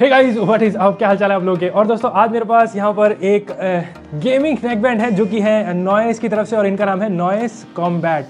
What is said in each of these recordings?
hey guys what is आप क्या हाल चाल है आप लोगों के और दोस्तों आज मेरे पास यहाँ पर एक गेमिंग नेकबैंड है जो कि है नॉइस की तरफ से और इनका नाम है नॉइस कॉम्बैट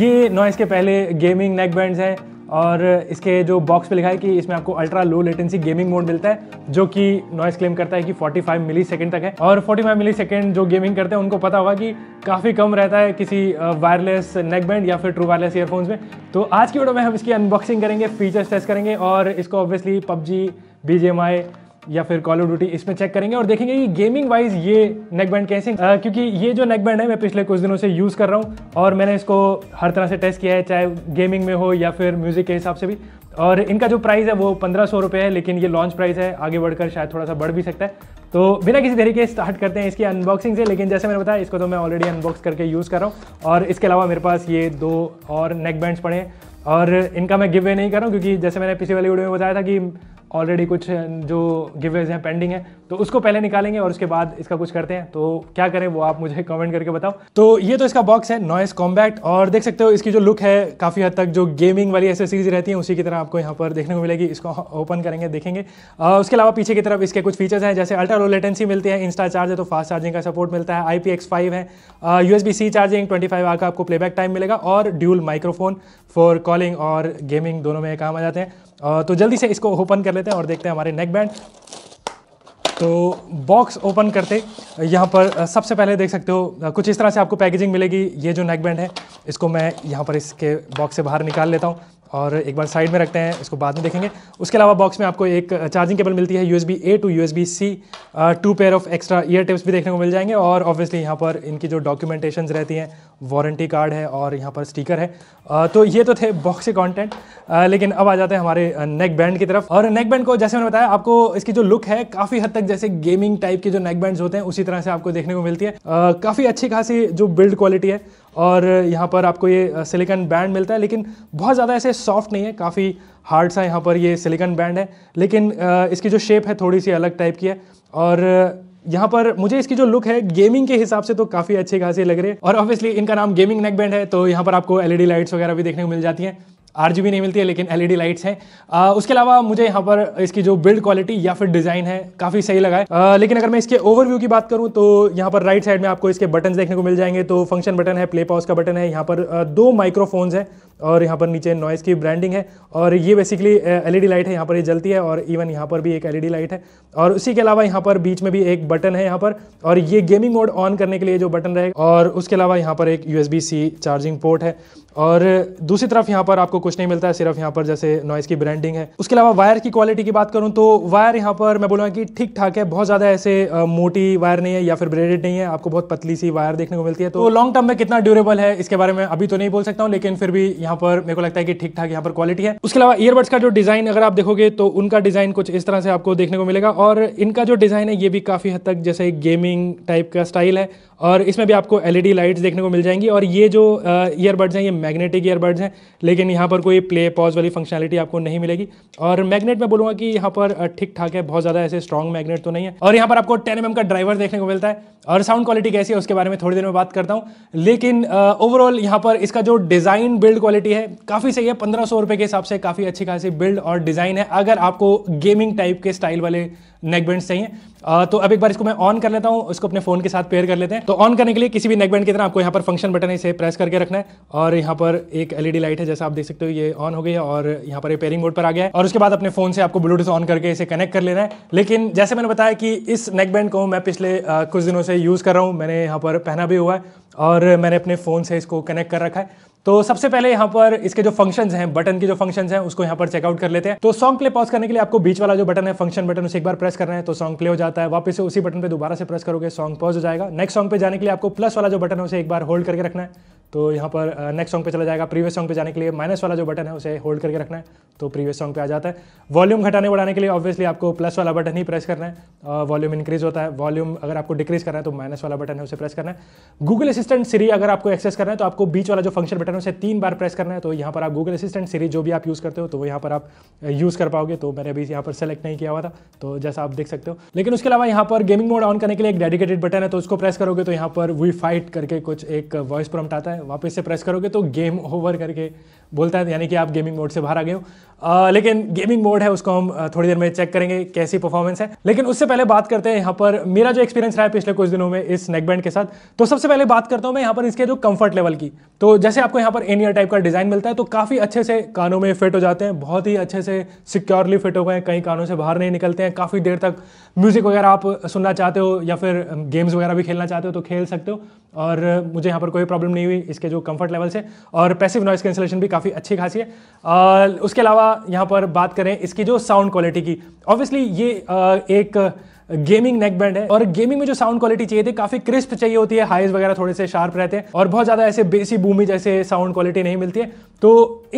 ये नॉइस के पहले गेमिंग नेकबैंड हैं और इसके जो बॉक्स पे लिखा है कि इसमें आपको ultra low latency gaming mode मिलता है जो कि नॉइस क्लेम करता है कि 45 मिली सेकेंड तक है और 45 मिली सेकेंड जो गेमिंग करते हैं उनको पता होगा कि काफ़ी कम रहता है किसी वायरलेस नेकबैंड या फिर ट्रू वायरलेस ईयरफोन्स में तो आज की वीडियो में हम इसकी अनबॉक्सिंग करेंगे फीचर्स टेस्ट करेंगे और इसको ऑब्वियसली पबजी आई या फिर कॉल ऑफ ड्यूटी इसमें चेक करेंगे और देखेंगे कि गेमिंग वाइज ये नेक बैंड कैसे आ, क्योंकि ये जो नेक बैंड है मैं पिछले कुछ दिनों से यूज़ कर रहा हूँ और मैंने इसको हर तरह से टेस्ट किया है चाहे गेमिंग में हो या फिर म्यूज़िक के हिसाब से भी और इनका जो प्राइस है वो पंद्रह सौ रुपये है लेकिन ये लॉन्च प्राइस है आगे बढ़कर शायद थोड़ा सा बढ़ भी सकता है तो बिना किसी तरीके स्टार्ट करते हैं इसकी अनबॉक्सिंग से लेकिन जैसे मैंने बताया इसको तो मैं ऑलरेडी अनबॉक्स करके यूज़ कर रहा हूँ और इसके अलावा मेरे पास ये दो और नेक बैंड्स पड़े हैं और इनका मैं गिव वे नहीं कर रहा हूँ क्योंकि जैसे मैंने पिछले वाली वीडियो में बताया था कि ऑलरेडी कुछ जो गिवेज हैं पेंडिंग है तो उसको पहले निकालेंगे और उसके बाद इसका कुछ करते हैं तो क्या करें वो आप मुझे कमेंट करके बताओ तो ये तो इसका बॉक्स है नॉइस कॉम्बैक्ट और देख सकते हो इसकी जो लुक है काफ़ी हद तक जो गेमिंग वाली एसेसरीज रहती है उसी की तरह आपको यहाँ पर देखने को मिलेगी इसको ओपन करेंगे देखेंगे आ, उसके अलावा पीछे की तरफ इसके कुछ फीचर्स हैं जैसे अल्ट्रा लो लेटेंसी मिलती है इंस्टा चार्ज है तो फास्ट चार्जिंग का सपोर्ट मिलता है आई पी एक्स फाइव है U S B C charging twenty five hour का आपको प्लेबैक टाइम मिलेगा और ड्यूल माइक्रोफोन फॉर कॉलिंग और गेमिंग दोनों में काम आ जाते हैं तो जल्दी से इसको ओपन कर लेते हैं और देखते हैं हमारे नेक बैंड तो बॉक्स ओपन करते यहाँ पर सबसे पहले देख सकते हो कुछ इस तरह से आपको पैकेजिंग मिलेगी ये जो नेक बैंड है इसको मैं यहाँ पर इसके बॉक्स से बाहर निकाल लेता हूँ और एक बार साइड में रखते हैं इसको बाद में देखेंगे उसके अलावा बॉक्स में आपको एक चार्जिंग केबल मिलती है U S B A to U S B C two pair of extra ear tips भी देखने को मिल जाएंगे और ऑब्वियसली यहाँ पर इनकी जो डॉक्यूमेंटेशन रहती हैं वारंटी कार्ड है और यहाँ पर स्टीकर है तो ये तो थे बॉक्स के कॉन्टेंट लेकिन अब आ जाते हैं हमारे नेक बैंड की तरफ और नेक बैंड को जैसे मैंने बताया आपको इसकी जो लुक है काफ़ी हद तक जैसे गेमिंग टाइप के जो नेक बैंड होते हैं उसी तरह से आपको देखने को मिलती है काफ़ी अच्छी खासी जो बिल्ड क्वालिटी है और यहाँ पर आपको ये सिलिकन बैंड मिलता है लेकिन बहुत ज़्यादा ऐसे सॉफ्ट नहीं है काफ़ी हार्ड सा यहाँ पर ये सिलिकन बैंड है लेकिन इसकी जो शेप है थोड़ी सी अलग टाइप की है और यहाँ पर मुझे इसकी जो लुक है गेमिंग के हिसाब से तो काफ़ी अच्छे खासी लग रहे हैं और ऑब्वियसली इनका नाम गेमिंग नेक बैंड है तो यहाँ पर आपको एलईडी लाइट्स वगैरह भी देखने को मिल जाती हैं आर नहीं मिलती है लेकिन एलईडी लाइट्स हैं उसके अलावा मुझे यहाँ पर इसकी जो बिल्ड क्वालिटी या फिर डिज़ाइन है काफ़ी सही लगा है आ, लेकिन अगर मैं इसके ओवरव्यू की बात करूँ तो यहाँ पर राइट साइड में आपको इसके बटन देखने को मिल जाएंगे तो फंक्शन बटन है प्ले पॉज का बटन है यहाँ पर दो माइक्रोफोन्स है और यहाँ पर नीचे नॉइस की ब्रांडिंग है और ये बेसिकली एलईडी लाइट है यहाँ पर ये जलती है और इवन यहाँ पर भी एक एलईडी लाइट है और उसी के अलावा यहाँ पर बीच में भी एक बटन है यहाँ पर और ये गेमिंग मोड ऑन करने के लिए जो बटन रहेगा और उसके अलावा यहाँ पर एक यू सी चार्जिंग पोर्ट है और दूसरी तरफ यहाँ पर आपको कुछ नहीं मिलता है सिर्फ यहाँ पर जैसे नॉइस की ब्रांडिंग है उसके अलावा वायर की क्वालिटी की बात करूँ तो वायर यहाँ पर मैं बोलूँगा कि ठीक ठाक है बहुत ज़्यादा ऐसे मोटी वायर नहीं है या फिर ब्रेडेड नहीं है आपको बहुत पतली सी वायर देखने को मिलती है तो लॉन्ग टर्म में कितना ड्यूरेबल है इसके बारे में अभी तो नहीं बोल सकता हूँ लेकिन फिर भी यहाँ यहाँ पर मेरे को लगता है कि ठीक ठाक यहाँ पर क्वालिटी है उसके अलावा ईयरबड्स का जो डिज़ाइन अगर आप देखोगे तो उनका डिज़ाइन कुछ इस तरह से आपको देखने को मिलेगा और इनका जो डिज़ाइन है ये भी काफ़ी हद तक जैसे गेमिंग टाइप का स्टाइल है और इसमें भी आपको एलईडी लाइट्स देखने को मिल जाएंगी और ये जो ईयरबड्स हैं ये मैग्नेटिक ईयरबड्स हैं लेकिन यहाँ पर कोई प्ले पॉज वाली फंक्शनलिटी आपको नहीं मिलेगी और मैग्नेट मैं बोलूँगा कि यहाँ पर ठीक ठाक है बहुत ज़्यादा ऐसे स्ट्रॉन्ग मैग्नेट तो नहीं है और यहाँ पर आपको टेन एम mm का ड्राइवर देखने को मिलता है और साउंड क्वालिटी कैसी है उसके बारे में थोड़ी देर में बात करता हूँ लेकिन ओवरऑल यहाँ पर इसका जो डिज़ाइन बिल्ड क्वालिटी क्वालिटी है काफ़ी सही है पंद्रह सौ रुपये के हिसाब से काफ़ी अच्छी खासी बिल्ड और डिज़ाइन है अगर आपको गेमिंग टाइप के स्टाइल वाले नेकबैंड चाहिए तो अब एक बार इसको मैं ऑन कर लेता हूँ इसको अपने फोन के साथ पेयर कर लेते हैं तो ऑन करने के लिए किसी भी नेकबैंड की तरह आपको यहाँ पर फंक्शन बटन इसे प्रेस करके रखना है और यहाँ पर एक एलईडी लाइट है जैसा आप देख सकते हो ये ऑन हो गई है और यहाँ पर ये पेयरिंग मोड पर आ गया है और उसके बाद अपने फोन से आपको ब्लूटूथ ऑन करके इसे कनेक्ट कर लेना है लेकिन जैसे मैंने बताया कि इस नेकबैंड को मैं पिछले कुछ दिनों से यूज़ कर रहा हूँ मैंने यहाँ पर पहना भी हुआ है और मैंने अपने फ़ोन से इसको कनेक्ट कर रखा है तो सबसे पहले यहाँ पर इसके जो फंक्शन हैं बटन के जो फंक्शन हैं उसको यहाँ पर चेकआउट कर लेते हैं तो सॉन्ग प्ले पॉज करने के लिए आपको बीच वाला जो बटन है फंक्शन बटन उसे एक बार प्रेस करना है तो सॉन्ग प्ले हो जाता है वापस से उसी बटन पे दोबारा से प्रेस करोगे सॉन्ग पॉज हो जाएगा नेक्स्ट सॉन्ग पे जाने के लिए आपको प्लस वाला जो बटन है उसे एक बार होल्ड करके रखना है तो यहाँ पर नेक्स्ट सॉन्ग पे चला जाएगा प्रीवियस सॉन्ग पे जाने के लिए माइनस वाला जो बटन है उसे होल्ड करके रखना है तो प्रीवियस सॉन्ग पे आ जाता है वॉल्यूम घटाने बढ़ाने के लिए ऑब्वियसली आपको प्लस वाला बटन ही प्रेस करना है वॉल्यूम इंक्रीज होता है वॉल्यूम अगर आपको डिक्रीज करना है तो माइनस वाला बटन है उसे प्रेस करना है गूगल असिस्टेंट सीरी अगर आपको एक्सेस करना है तो आपको बीच वाला जो फंक्शन बटन है उसे तीन बार प्रेस करना है तो यहाँ पर आप गूगल असिस्टेंट सीरी जो भी आप यूज़ करते हो तो वो यहाँ पर आप यूज़ कर पाओगे तो मैंने अभी यहाँ पर सेलेक्ट नहीं किया हुआ था तो जैसा आप देख सकते हो लेकिन उसके अलावा यहाँ पर गेमिंग मोड ऑन करने के लिए एक डेडिकेटेड बटन है तो उसको प्रेस करोगे तो यहाँ पर वी फाइट करके कुछ एक वॉइस प्रॉम्प्ट आता है वापस से प्रेस करोगे तो गेम ओवर करके बोलता है यानी कि आप गेमिंग मोड से बाहर आ गए हो लेकिन गेमिंग मोड है उसको हम थोड़ी देर में चेक करेंगे कैसी परफॉर्मेंस है लेकिन उससे पहले बात करते हैं यहाँ पर मेरा जो एक्सपीरियंस रहा है पिछले कुछ दिनों में इस नेकबैंड के साथ तो सबसे पहले बात करता हूँ मैं यहाँ पर इसके जो कंफर्ट लेवल की तो जैसे आपको यहाँ पर एनियर टाइप का डिज़ाइन मिलता है तो काफ़ी अच्छे से कानों में फिट हो जाते हैं बहुत ही अच्छे से सिक्योरली फिट हो गए हैं कहीं कानों से बाहर नहीं निकलते हैं काफ़ी देर तक म्यूज़िक वगैरह आप सुनना चाहते हो या फिर गेम्स वगैरह भी खेलना चाहते हो तो खेल सकते हो और मुझे यहाँ पर कोई प्रॉब्लम नहीं हुई इसके जो कंफर्ट लेवल से और पैसिव नॉइस कैंसिलेशन भी काफ़ी काफ़ी अच्छी खासी है आ, उसके अलावा यहाँ पर बात करें इसकी जो साउंड क्वालिटी की ऑब्वियसली ये आ, एक गेमिंग नेक बैंड है और गेमिंग में जो साउंड क्वालिटी चाहिए थी काफी क्रिस्प चाहिए होती है हाइज वगैरह थोड़े से शार्प रहते हैं और बहुत ज्यादा ऐसे बेसी बूमी जैसे साउंड क्वालिटी नहीं मिलती है तो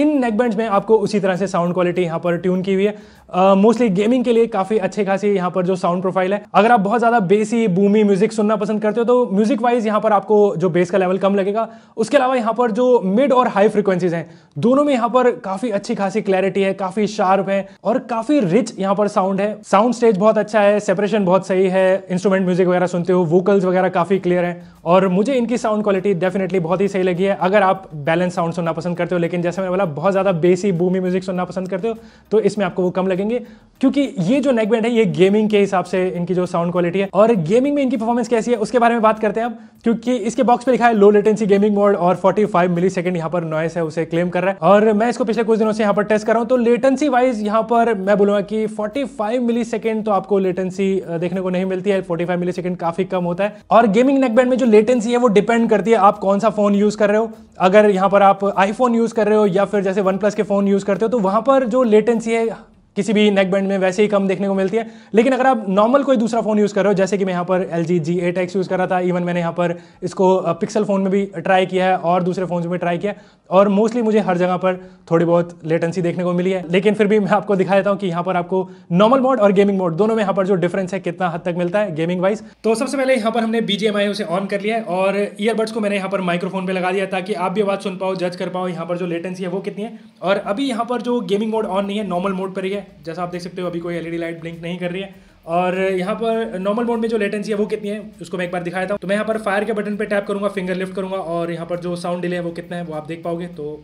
इन नेक बैंड में आपको उसी तरह से साउंड क्वालिटी यहाँ पर ट्यून की हुई है मोस्टली uh, गेमिंग के लिए काफी अच्छे खासी यहाँ पर जो साउंड प्रोफाइल है अगर आप बहुत ज्यादा बेसी बूमी म्यूजिक सुनना पसंद करते हो तो म्यूजिक वाइज यहाँ पर आपको जो बेस का लेवल कम लगेगा उसके अलावा यहाँ पर जो मिड और हाई फ्रिक्वेंसीज हैं दोनों में यहाँ पर काफी अच्छी खासी क्लैरिटी है काफी शार्प है और काफी रिच यहाँ पर साउंड है साउंड स्टेज बहुत अच्छा है सेपरेशन बहुत सही है इंस्ट्रूमेंट म्यूजिक वगैरह सुनते हो वोकल्स वगैरह काफी क्लियर है और मुझे इनकी साउंड क्वालिटी डेफिनेटली बहुत ही सही लगी है अगर आप बैलेंस साउंड सुनना पसंद करते हो लेकिन जैसे मैंने बोला बहुत ज्यादा बेसी बूमी म्यूजिक सुनना पसंद करते हो तो इसमें आपको वो कम लगे देखेंगे क्योंकि ये जो नेकबैंड है ये गेमिंग के हिसाब से इनकी जो साउंड क्वालिटी है और गेमिंग में इनकी परफॉर्मेंस कैसी है उसके बारे में बात करते हैं अब क्योंकि इसके बॉक्स पे लिखा है लो लेटेंसी गेमिंग मोड और 45 फाइव मिली सेकेंड यहाँ पर नॉइस है उसे क्लेम कर रहा है और मैं इसको पिछले कुछ दिनों से यहाँ पर टेस्ट कर रहा हूँ तो लेटेंसी वाइज यहाँ पर मैं बोलूँगा कि फोर्टी फाइव मिली सेकेंड तो आपको लेटेंसी देखने को नहीं मिलती है फोर्टी फाइव मिली सेकेंड काफी कम होता है और गेमिंग नेकबैंड में जो लेटेंसी है वो डिपेंड करती है आप कौन सा फोन यूज कर रहे हो अगर यहाँ पर आप आईफोन यूज कर रहे हो या फिर जैसे वन के फोन यूज करते हो तो वहां पर जो लेटेंसी है किसी भी नेक बैंड में वैसे ही कम देखने को मिलती है लेकिन अगर आप नॉर्मल कोई दूसरा फ़ोन यूज़ कर रहे हो जैसे कि मैं यहाँ पर L G G eight X use कर रहा था इवन मैंने यहाँ पर इसको पिक्सल फ़ोन में भी ट्राई किया है और दूसरे फ़ोन में ट्राई किया और मोस्टली मुझे हर जगह पर थोड़ी बहुत लेटेंसी देखने को मिली है लेकिन फिर भी मैं आपको दिखा देता हूँ कि यहाँ पर आपको नॉर्मल मोड और गेमिंग मोड दोनों में यहाँ पर जो डिफरेंस है कितना हद तक मिलता है गेमिंग वाइज तो सबसे पहले यहाँ पर हमने बी जी उसे ऑन कर लिया है और ईयरबड्स को मैंने यहाँ पर माइक्रोफोन पर लगा दिया ताकि आप भी आवाज़ सुन पाओ जज कर पाओ यहाँ पर जो लेटेंसी है वो कितनी है और अभी यहाँ पर जो गेमिंग मोड ऑन नहीं है नॉर्मल मोड पर ही है जैसा आप देख सकते हो अभी कोई एलईडी लाइट ब्लिंक नहीं कर रही है और यहाँ पर नॉर्मल मोड में जो लेटेंसी है वो कितनी है उसको मैं एक बार दिखाया था तो मैं यहाँ पर फायर के बटन पर टैप करूँगा फिंगर लिफ्ट करूँगा और यहाँ पर जो साउंड डिले है वो कितना है वो आप देख पाओगे तो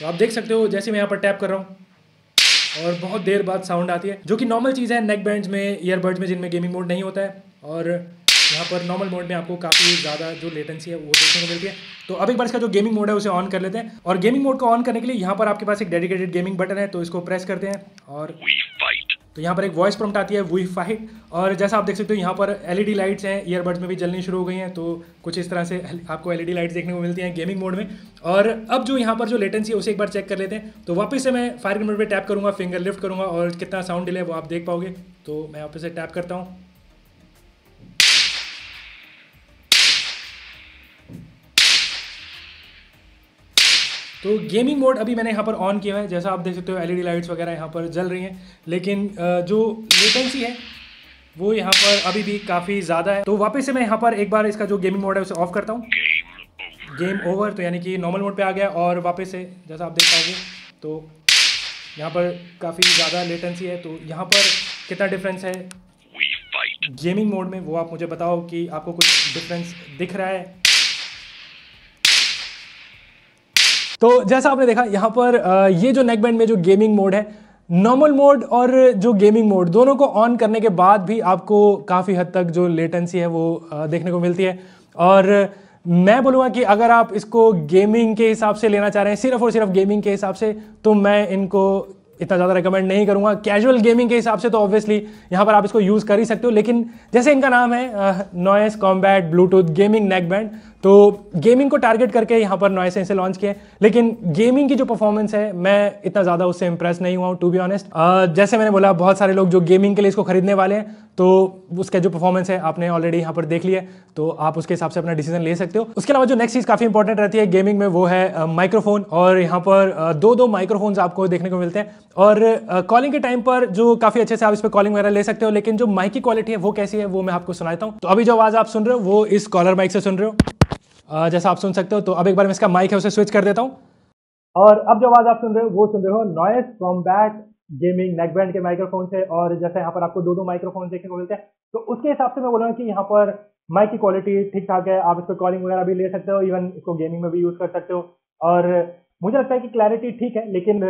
तो आप देख सकते हो जैसे मैं यहाँ पर टैप कर रहा हूँ और बहुत देर बाद साउंड आती है जो कि नॉर्मल चीज़ है नेक बैंड में ईयरबड्स में जिनमें गेमिंग मोड नहीं होता है और यहाँ पर नॉर्मल मोड में आपको काफ़ी ज़्यादा जो लेटेंसी है वो देखने को मिलती है तो अब एक बार इसका जो गेमिंग मोड है उसे ऑन कर लेते हैं और गेमिंग मोड को ऑन करने के लिए यहाँ पर आपके पास एक डेडिकेटेड गेमिंग बटन है तो इसको प्रेस करते हैं और तो यहाँ पर एक वॉइस प्रॉम्प्ट आती है वी फाइट और जैसा आप देख सकते हो यहाँ पर एलईडी लाइट्स हैं ईयरबड्स में भी जलनी शुरू हो गई हैं तो कुछ इस तरह से आपको एलईडी लाइट्स देखने को मिलती हैं गेमिंग मोड में और अब जो यहाँ पर जो लेटेंसी है उसे एक बार चेक कर लेते हैं तो वापस से मैं फायर मोड पर टैप करूँगा फिंगर लिफ्ट करूँगा और कितना साउंड डिले वो आप देख पाओगे तो मैं वापस से टैप करता हूँ तो गेमिंग मोड अभी मैंने यहाँ पर ऑन किया है जैसा आप देख सकते हो एलईडी लाइट्स वगैरह यहाँ पर जल रही हैं लेकिन जो लेटेंसी है वो यहाँ पर अभी भी काफ़ी ज़्यादा है तो वापस से मैं यहाँ पर एक बार इसका जो गेमिंग मोड है उसे ऑफ करता हूँ गेम ओवर तो यानी कि नॉर्मल मोड पे आ गया और वापस से जैसा आप देख पाओगे तो यहाँ पर काफ़ी ज़्यादा लेटेंसी है तो यहाँ पर कितना डिफरेंस है गेमिंग मोड में वो आप मुझे बताओ कि आपको कुछ डिफरेंस दिख रहा है तो जैसा आपने देखा यहाँ पर ये जो नेकबैंड में जो गेमिंग मोड है नॉर्मल मोड और जो गेमिंग मोड दोनों को ऑन करने के बाद भी आपको काफ़ी हद तक जो लेटेंसी है वो देखने को मिलती है और मैं बोलूँगा कि अगर आप इसको गेमिंग के हिसाब से लेना चाह रहे हैं सिर्फ और सिर्फ गेमिंग के हिसाब से तो मैं इनको इतना ज़्यादा रिकमेंड नहीं करूँगा कैजुअल गेमिंग के हिसाब से तो ऑब्वियसली यहाँ पर आप इसको यूज़ कर ही सकते हो लेकिन जैसे इनका नाम है Noise Combat Bluetooth gaming neckband तो गेमिंग को टारगेट करके यहाँ पर नॉइस सेंसर लॉन्च किए लेकिन गेमिंग की जो परफॉर्मेंस है मैं इतना ज़्यादा उससे इंप्रेस नहीं हुआ हूँ टू बी ऑनेस्ट जैसे मैंने बोला बहुत सारे लोग जो गेमिंग के लिए इसको खरीदने वाले हैं तो उसका जो परफॉर्मेंस है आपने ऑलरेडी यहाँ पर देख लिया तो आप उसके हिसाब से अपना डिसीजन ले सकते हो उसके अलावा जो नेक्स्ट चीज़ काफ़ी इंपॉर्टेंट रहती है गेमिंग में वो है माइक्रोफोन और यहाँ पर दो दो माइक्रोफोन्स आपको देखने को मिलते हैं और कॉलिंग के टाइम पर जो काफ़ी अच्छे से आप इस पर कॉलिंग वगैरह ले सकते हो लेकिन जो माइक की क्वालिटी है वो कैसी है वो मैं आपको सुनाता हूँ तो अभी जो आवाज़ आप सुन रहे हो वो इस कॉलर माइक से सुन रहे हो जैसा आप सुन सकते हो तो अब एक बार मैं इसका माइक है उसे स्विच कर देता हूँ और अब जो आवाज़ आप सुन रहे हो वो सुन रहे हो नॉइस कॉम्बैट गेमिंग नेकबैंड के माइक्रोफोन से और जैसे यहाँ पर आपको दो दो माइक्रोफोन देखने को मिलते हैं तो उसके हिसाब से मैं बोल रहा हूँ कि यहाँ पर माइक की क्वालिटी ठीक ठाक है आप इसको कॉलिंग वगैरह भी ले सकते हो इवन इसको गेमिंग में भी यूज़ कर सकते हो और मुझे लगता है कि क्लैरिटी ठीक है लेकिन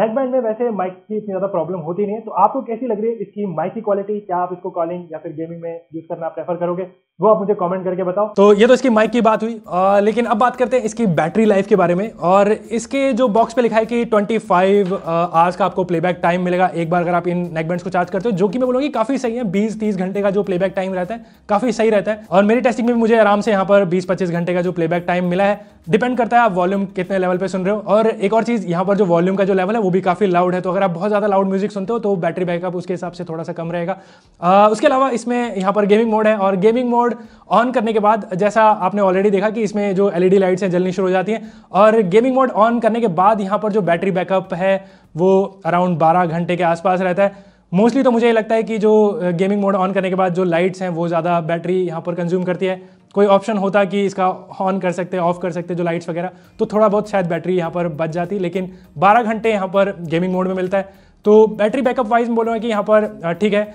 नेक बैंड में वैसे माइक की इतनी ज़्यादा प्रॉब्लम होती नहीं है तो आपको कैसी लग रही है इसकी माइक की क्वालिटी क्या आप इसको कॉलिंग या फिर गेमिंग में यूज़ करना प्रेफर करोगे वो आप मुझे कमेंट करके बताओ तो ये तो इसकी माइक की बात हुई आ, लेकिन अब बात करते हैं इसकी बैटरी लाइफ के बारे में और इसके जो बॉक्स पे लिखा है कि 25 फाइव आवर्स का आपको प्लेबैक टाइम मिलेगा एक बार अगर आप इन नेकबैंड को चार्ज करते हो जो कि मैं बोलूंगी काफ़ी सही है बीस तीस घंटे का जो प्लेबैक टाइम रहता है काफ़ी सही रहता है और मेरी टेस्टिंग में मुझे आराम से यहाँ पर बीस पच्चीस घंटे का जो प्लेबैक टाइम मिला है डिपेंड करता है आप वॉल्यूम कितने लेवल पर सुन रहे रहे हो और एक और चीज़ यहाँ पर जो वॉल्यूम का जो लेवल है वो भी काफ़ी लाउड है तो अगर आप बहुत ज़्यादा लाउड म्यूजिक सुनते हो तो बैटरी बैकअप उसके हिसाब से थोड़ा सा कम रहेगा उसके अलावा इसमें यहाँ पर गेमिंग मोड है और गेमिंग मोड ऑन करने के बाद जैसा आपने ऑलरेडी देखा कि इसमें जो एल लाइट्स हैं जलनी शुरू हो जाती हैं और गेमिंग मोड ऑन करने के बाद यहाँ पर जो बैटरी बैकअप है वो अराउंड बारह घंटे के आसपास रहता है मोस्टली तो मुझे ये लगता है कि जो गेमिंग मोड ऑन करने के बाद जो लाइट्स हैं वो ज़्यादा बैटरी यहाँ पर कंज्यूम करती है कोई ऑप्शन होता कि इसका ऑन कर सकते हैं ऑफ कर सकते जो लाइट्स वगैरह तो थोड़ा बहुत शायद बैटरी यहाँ पर बच जाती लेकिन 12 घंटे यहाँ पर गेमिंग मोड में मिलता है तो बैटरी बैकअप वाइज में बोलूँगा कि यहाँ पर ठीक है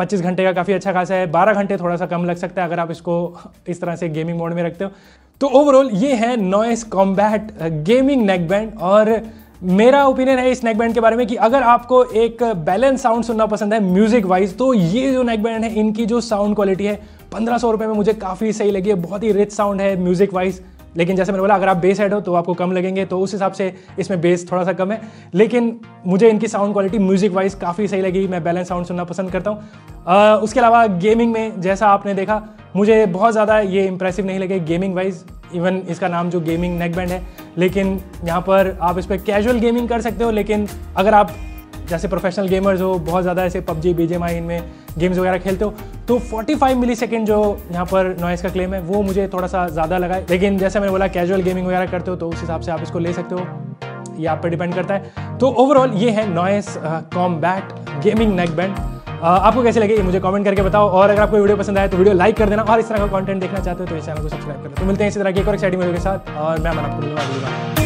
25 घंटे का काफ़ी अच्छा खासा है 12 घंटे थोड़ा सा कम लग सकता है अगर आप इसको इस तरह से गेमिंग मोड में रखते हो तो ओवरऑल ये है नॉइस कॉम्बैट गेमिंग नेकबैंड और मेरा ओपिनियन है इस नेक बैंड के बारे में कि अगर आपको एक बैलेंस साउंड सुनना पसंद है म्यूजिक वाइज तो ये जो नेक बैंड है इनकी जो साउंड क्वालिटी है पंद्रह सौ रुपये में मुझे काफ़ी सही लगी है बहुत ही रिच साउंड है म्यूजिक वाइज लेकिन जैसे मैंने बोला अगर आप बेस हेड हो तो आपको कम लगेंगे तो उस हिसाब से इसमें बेस थोड़ा सा कम है लेकिन मुझे इनकी साउंड क्वालिटी म्यूजिक वाइज काफ़ी सही लगी मैं बैलेंस साउंड सुनना पसंद करता हूँ उसके अलावा गेमिंग में जैसा आपने देखा मुझे बहुत ज़्यादा ये इंप्रेसिव नहीं लगे गेमिंग वाइज इवन इसका नाम जो गेमिंग नेक बैंड है लेकिन यहाँ पर आप इस पर कैजुअल गेमिंग कर सकते हो लेकिन अगर आप जैसे प्रोफेशनल गेमर्स हो बहुत ज़्यादा ऐसे पबजी बी इनमें गेम्स वगैरह खेलते हो तो 45 मिली सेकेंड जो यहाँ पर नॉइस का क्लेम है वो मुझे थोड़ा सा ज़्यादा लगा है लेकिन जैसे मैंने बोला कैजुअल गेमिंग वगैरह करते हो तो उस हिसाब से आप इसको ले सकते हो ये आप पर डिपेंड करता है तो ओवरऑल ये है Noise Combat gaming neckband आपको कैसे लगे मुझे कमेंट करके बताओ और अगर आपको वीडियो पसंद आए तो वीडियो लाइक कर देना और इस तरह का कंटेंट देखना चाहते हो तो इस चैनल को सब्सक्राइब करें तो मिलते हैं इस तरह की एक और एक्साइटिंग वीडियो के साथ और मैं आपको आपको